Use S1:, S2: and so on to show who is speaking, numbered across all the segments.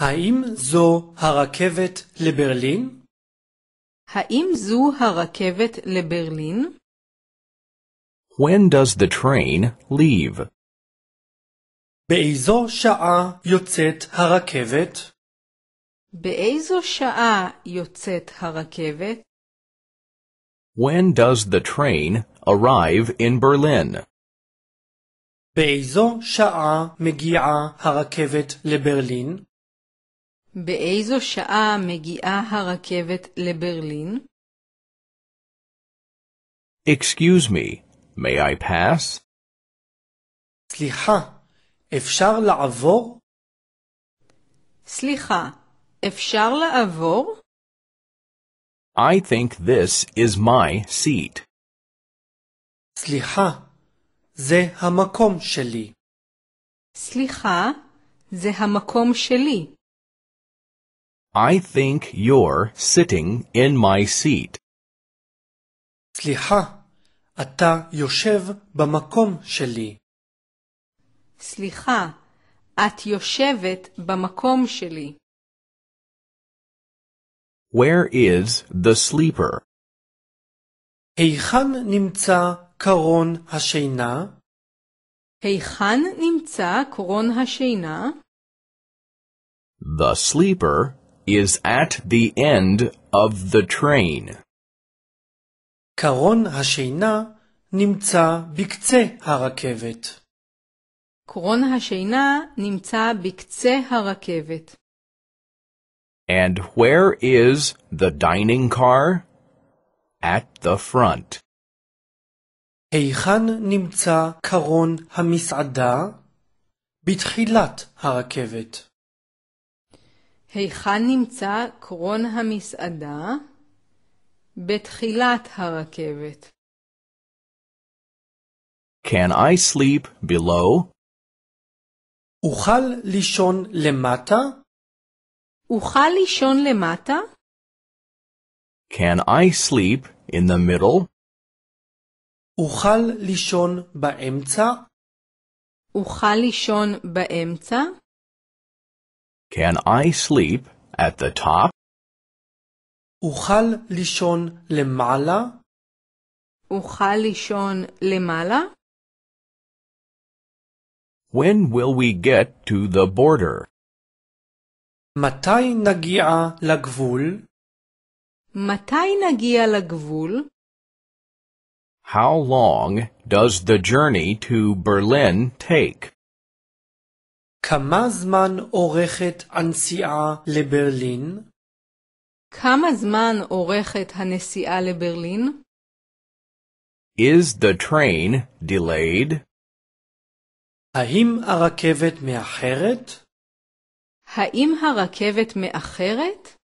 S1: האם זו הרכבת לברלין?
S2: האם זו הרכבת לברלין?
S1: When does the train leave? באיזו שעה יוצאת הרכבת?
S2: באיזו שעה יוצאת הרכבת?
S1: When does the train arrive in Berlin? באיזו שעה
S3: מגיעה הרכבת לברלין?
S2: באיזו שעה מגיעה הרכבת לברלין?
S1: Excuse me, may I pass? סליחה, אפשר לעבור?
S2: סליחה, אפשר לעבור?
S1: I think this is my seat.
S3: סליחה, זה המקום שלי.
S2: סליחה, זה המקום שלי.
S1: I think you're sitting in my seat. סליחה,
S3: אתה יושב במקום שלי.
S2: סליחה, את יושבת במקום שלי.
S1: Where is the sleeper? היכן
S3: נמצא קרון השינה?
S2: היכן נמצא קרון השינה?
S1: The sleeper is at the end of the train. קרון
S3: השינה נמצא בקצה הרכבת.
S2: קרון השינה נמצא בקצה הרכבת.
S1: And where is the dining car? At the front.
S3: היכן נמצא קרון המסעדה? בתחילת הרכבת.
S2: היכן נמצא קרון המסעדה? בתחילת הרכבת.
S1: Can I sleep below? אוכל לישון למטה?
S2: אוכל לישון למטה?
S1: Can I sleep in the middle? אוכל לישון באמצע?
S2: אוכל לישון באמצע?
S1: Can I sleep at the top? אוכל לישון למעלה?
S2: אוכל לישון למעלה?
S1: When will we get to the border? מתי נגיע לגבול?
S2: מתי
S1: How long does the journey to Berlin take?
S3: כמה זמן אורכת
S1: הנסיעה לברלין?
S2: כמה זמן אורכת הנסיעה לברלין?
S1: Is the train delayed? האם
S3: הרכבת מאחרת?
S2: האם הרכבת מאחרת?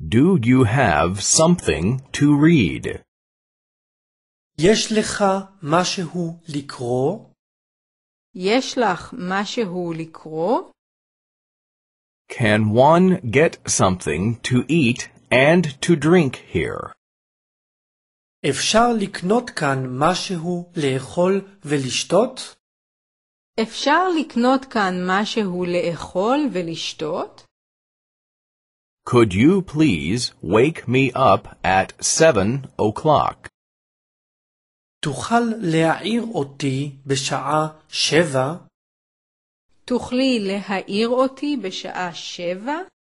S1: Do you have something to read? יש לך משהו לקרוא?
S2: יש לך משהו לקרוא?
S1: Can one get something to eat and to drink here?
S3: אפשר לקנות כאן משהו לאכול ולשתות?
S2: אפשר לקנות כאן משהו לאכול ולשתות?
S1: Could you please wake me up at seven o'clock?
S3: תוכל להעיר אותי בשעה שבע?
S2: תוכלי להעיר אותי בשעה שבע?